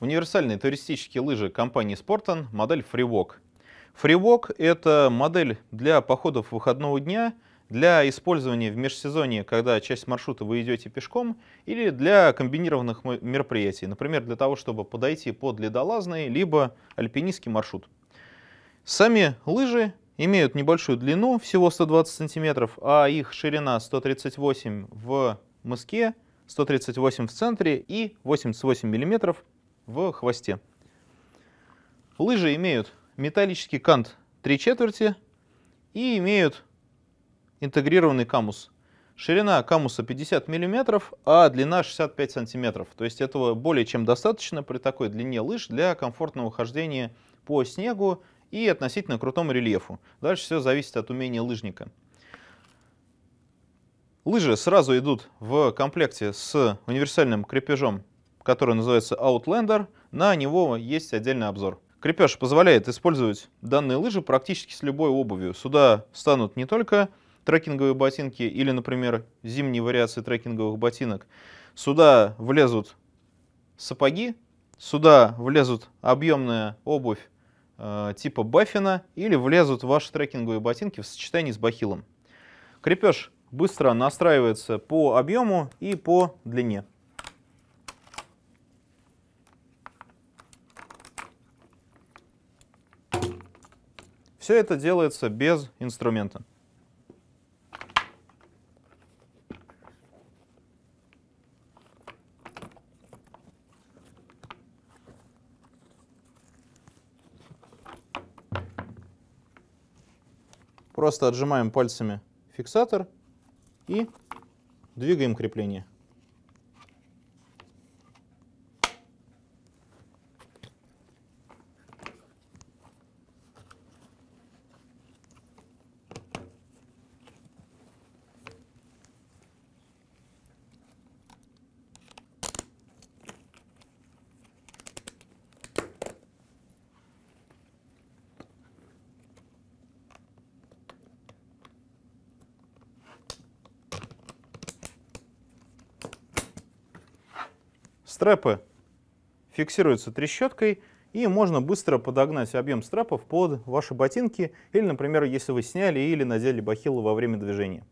Универсальные туристические лыжи компании Sportan, модель FreeWalk. FreeWalk – это модель для походов выходного дня, для использования в межсезонье, когда часть маршрута вы идете пешком, или для комбинированных мероприятий, например, для того, чтобы подойти под ледолазный, либо альпинистский маршрут. Сами лыжи имеют небольшую длину, всего 120 см, а их ширина 138 в мыске, 138 в центре и 88 мм в хвосте. Лыжи имеют металлический кант 3 четверти и имеют интегрированный камус. Ширина камуса 50 мм, а длина 65 см. То есть этого более чем достаточно при такой длине лыж для комфортного хождения по снегу и относительно крутому рельефу. Дальше все зависит от умения лыжника. Лыжи сразу идут в комплекте с универсальным крепежом который называется Outlander. На него есть отдельный обзор. Крепеж позволяет использовать данные лыжи практически с любой обувью. Сюда станут не только трекинговые ботинки или, например, зимние вариации трекинговых ботинок. Сюда влезут сапоги, сюда влезут объемная обувь э, типа баффина или влезут ваши трекинговые ботинки в сочетании с бахилом. Крепеж быстро настраивается по объему и по длине. Все это делается без инструмента. Просто отжимаем пальцами фиксатор и двигаем крепление. Стрэпы фиксируются трещоткой, и можно быстро подогнать объем стропов под ваши ботинки, или, например, если вы сняли или надели бахилы во время движения.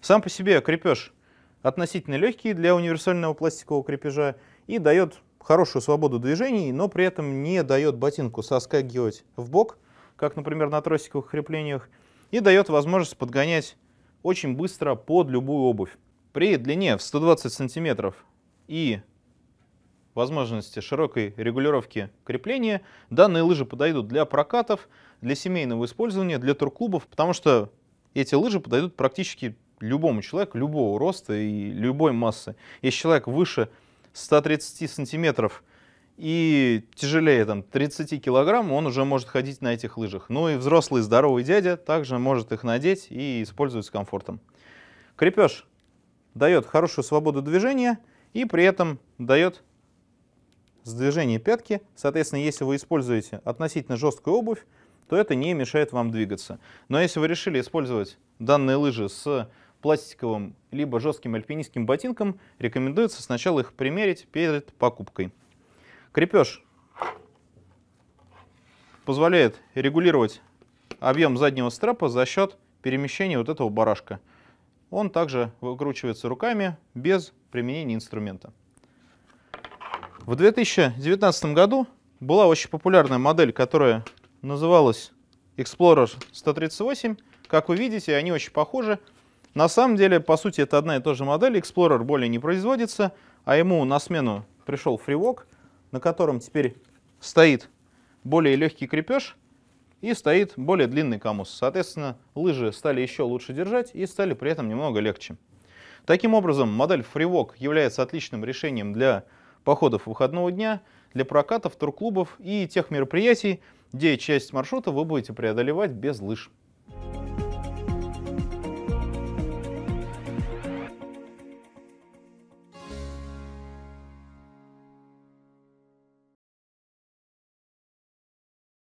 Сам по себе крепеж относительно легкий для универсального пластикового крепежа и дает хорошую свободу движений, но при этом не дает ботинку соскакивать в бок, как, например, на тросиковых креплениях, и дает возможность подгонять очень быстро под любую обувь. При длине в 120 см и возможности широкой регулировки крепления, данные лыжи подойдут для прокатов, для семейного использования, для турклубов, потому что эти лыжи подойдут практически любому человеку, любого роста и любой массы. Если человек выше 130 сантиметров и тяжелее там, 30 килограмм, он уже может ходить на этих лыжах. Ну и взрослый здоровый дядя также может их надеть и использовать с комфортом. Крепеж дает хорошую свободу движения и при этом дает с сдвижение пятки. Соответственно, если вы используете относительно жесткую обувь, то это не мешает вам двигаться. Но если вы решили использовать данные лыжи с пластиковым либо жестким альпинистским ботинком, рекомендуется сначала их примерить перед покупкой. Крепеж позволяет регулировать объем заднего стропа за счет перемещения вот этого барашка. Он также выкручивается руками без применения инструмента. В 2019 году была очень популярная модель, которая называлась Explorer 138. Как вы видите, они очень похожи. На самом деле, по сути, это одна и та же модель. Explorer более не производится, а ему на смену пришел Freewalk, на котором теперь стоит более легкий крепеж и стоит более длинный камус. Соответственно, лыжи стали еще лучше держать и стали при этом немного легче. Таким образом, модель Freewalk является отличным решением для походов выходного дня, для прокатов, турклубов и тех мероприятий, где часть маршрута вы будете преодолевать без лыж.